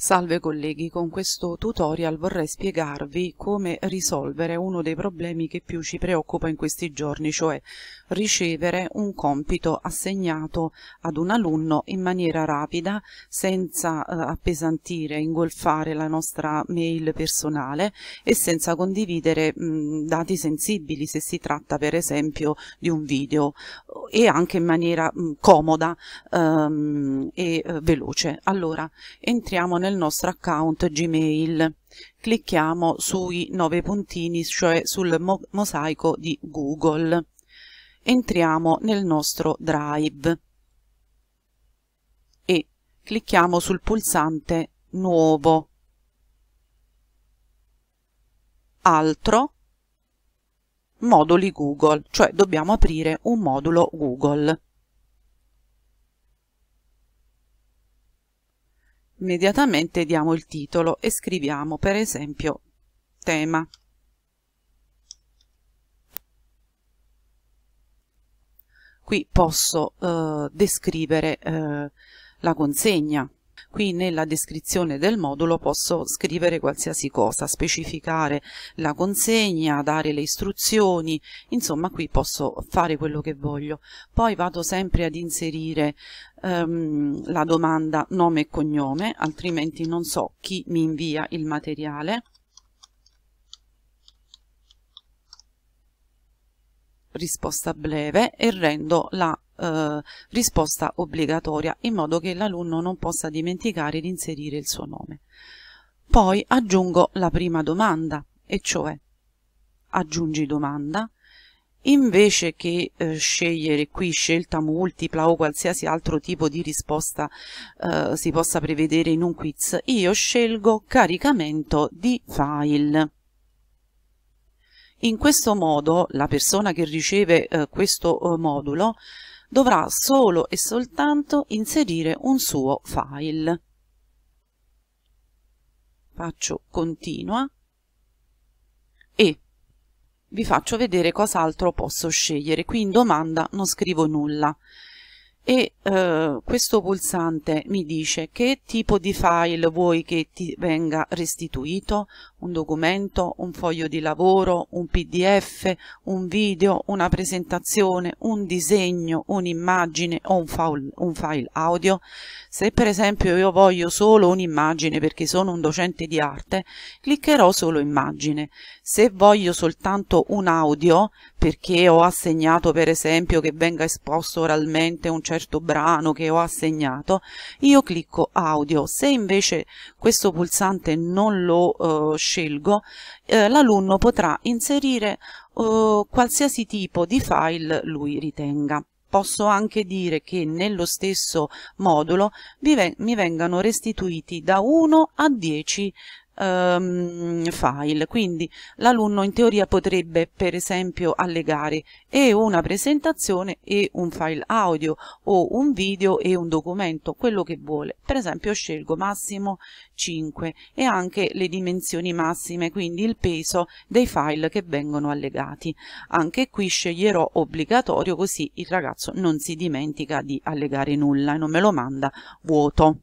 Salve colleghi, con questo tutorial vorrei spiegarvi come risolvere uno dei problemi che più ci preoccupa in questi giorni, cioè ricevere un compito assegnato ad un alunno in maniera rapida, senza eh, appesantire, ingolfare la nostra mail personale e senza condividere mh, dati sensibili se si tratta per esempio di un video e anche in maniera mh, comoda ehm, e eh, veloce. Allora, entriamo nel nel nostro account Gmail. Clicchiamo sui nove puntini, cioè sul mo mosaico di Google. Entriamo nel nostro Drive e clicchiamo sul pulsante Nuovo, Altro, Moduli Google, cioè dobbiamo aprire un modulo Google. immediatamente diamo il titolo e scriviamo per esempio tema qui posso eh, descrivere eh, la consegna Qui nella descrizione del modulo posso scrivere qualsiasi cosa, specificare la consegna, dare le istruzioni, insomma qui posso fare quello che voglio. Poi vado sempre ad inserire ehm, la domanda nome e cognome, altrimenti non so chi mi invia il materiale. risposta breve e rendo la eh, risposta obbligatoria in modo che l'alunno non possa dimenticare di inserire il suo nome. Poi aggiungo la prima domanda, e cioè aggiungi domanda, invece che eh, scegliere qui scelta multipla o qualsiasi altro tipo di risposta eh, si possa prevedere in un quiz, io scelgo caricamento di file. In questo modo la persona che riceve eh, questo eh, modulo dovrà solo e soltanto inserire un suo file. Faccio continua e vi faccio vedere cos'altro posso scegliere. Qui in domanda non scrivo nulla e eh, questo pulsante mi dice che tipo di file vuoi che ti venga restituito, un documento, un foglio di lavoro, un pdf, un video, una presentazione, un disegno, un'immagine o un file, un file audio. Se per esempio io voglio solo un'immagine perché sono un docente di arte, cliccherò solo immagine. Se voglio soltanto un audio perché ho assegnato per esempio che venga esposto oralmente un certo certo brano che ho assegnato, io clicco audio. Se invece questo pulsante non lo eh, scelgo, eh, l'alunno potrà inserire eh, qualsiasi tipo di file lui ritenga. Posso anche dire che nello stesso modulo mi, vengano restituiti da 1 a 10 um, file, quindi l'alunno in teoria potrebbe per esempio allegare e una presentazione e un file audio o un video e un documento, quello che vuole. Per esempio scelgo massimo 5 e anche le dimensioni massime, quindi il peso dei file che vengono allegati. Anche qui sceglierò obbligatorio così il ragazzo non si dimentica di allegare nulla e non me lo manda vuoto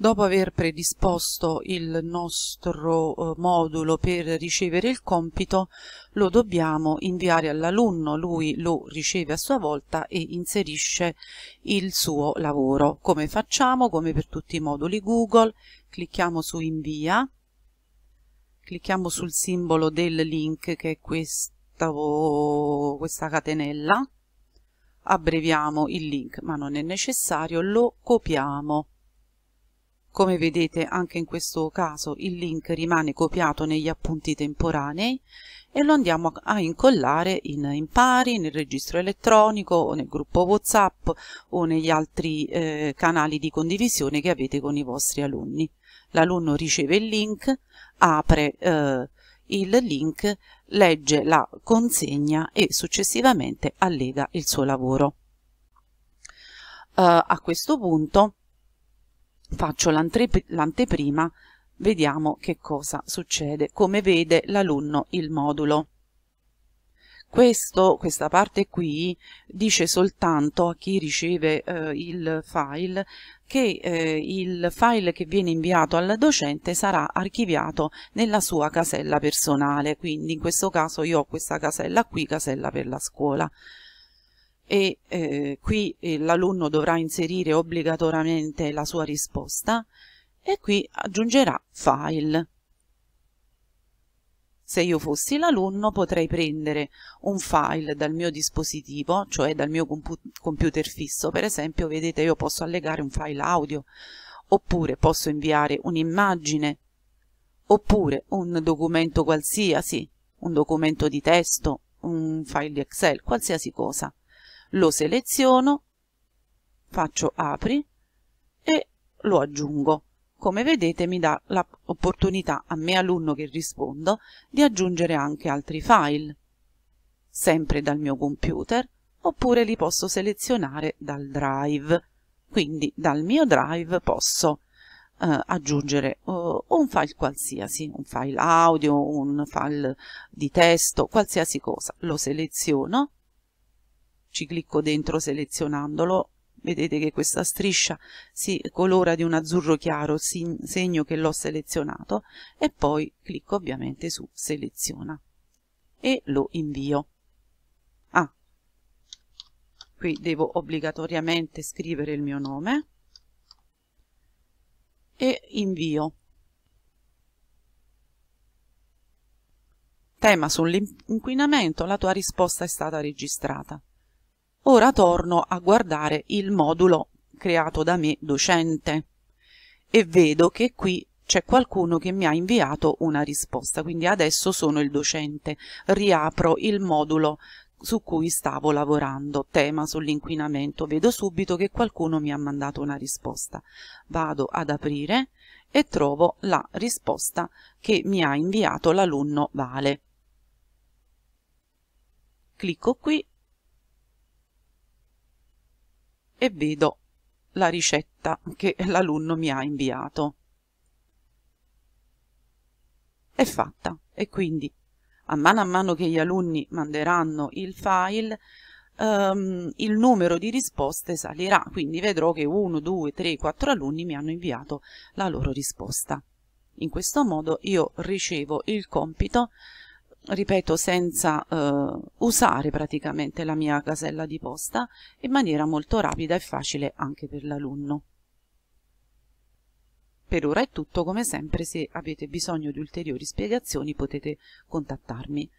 dopo aver predisposto il nostro eh, modulo per ricevere il compito lo dobbiamo inviare all'alunno, lui lo riceve a sua volta e inserisce il suo lavoro. Come facciamo? Come per tutti i moduli Google, clicchiamo su invia, clicchiamo sul simbolo del link che è questa, questa catenella, abbreviamo il link ma non è necessario, lo copiamo come vedete anche in questo caso il link rimane copiato negli appunti temporanei e lo andiamo a incollare in Impari, nel registro elettronico o nel gruppo Whatsapp o negli altri eh, canali di condivisione che avete con i vostri alunni. L'alunno riceve il link, apre eh, il link, legge la consegna e successivamente allega il suo lavoro. Uh, a questo punto faccio l'anteprima, vediamo che cosa succede, come vede l'alunno il modulo. Questo, questa parte qui dice soltanto a chi riceve eh, il file che eh, il file che viene inviato al docente sarà archiviato nella sua casella personale, quindi in questo caso io ho questa casella qui, casella per la scuola e eh, qui eh, l'alunno dovrà inserire obbligatoriamente la sua risposta e qui aggiungerà file. Se io fossi l'alunno potrei prendere un file dal mio dispositivo, cioè dal mio computer fisso, per esempio vedete io posso allegare un file audio, oppure posso inviare un'immagine, oppure un documento qualsiasi, un documento di testo, un file di Excel, qualsiasi cosa lo seleziono, faccio apri e lo aggiungo. Come vedete mi dà l'opportunità a me alunno che rispondo di aggiungere anche altri file, sempre dal mio computer, oppure li posso selezionare dal drive. Quindi dal mio drive posso eh, aggiungere uh, un file qualsiasi, un file audio, un file di testo, qualsiasi cosa. Lo seleziono, ci clicco dentro selezionandolo vedete che questa striscia si colora di un azzurro chiaro segno che l'ho selezionato e poi clicco ovviamente su seleziona e lo invio ah qui devo obbligatoriamente scrivere il mio nome e invio tema sull'inquinamento la tua risposta è stata registrata Ora torno a guardare il modulo creato da me docente e vedo che qui c'è qualcuno che mi ha inviato una risposta, quindi adesso sono il docente, riapro il modulo su cui stavo lavorando, tema sull'inquinamento, vedo subito che qualcuno mi ha mandato una risposta, vado ad aprire e trovo la risposta che mi ha inviato l'alunno Vale. Clicco qui e vedo la ricetta che l'alunno mi ha inviato. È fatta e quindi a mano a mano che gli alunni manderanno il file ehm, il numero di risposte salirà, quindi vedrò che 1, 2, 3, 4 alunni mi hanno inviato la loro risposta. In questo modo io ricevo il compito ripeto senza eh, usare praticamente la mia casella di posta in maniera molto rapida e facile anche per l'alunno. Per ora è tutto, come sempre se avete bisogno di ulteriori spiegazioni potete contattarmi.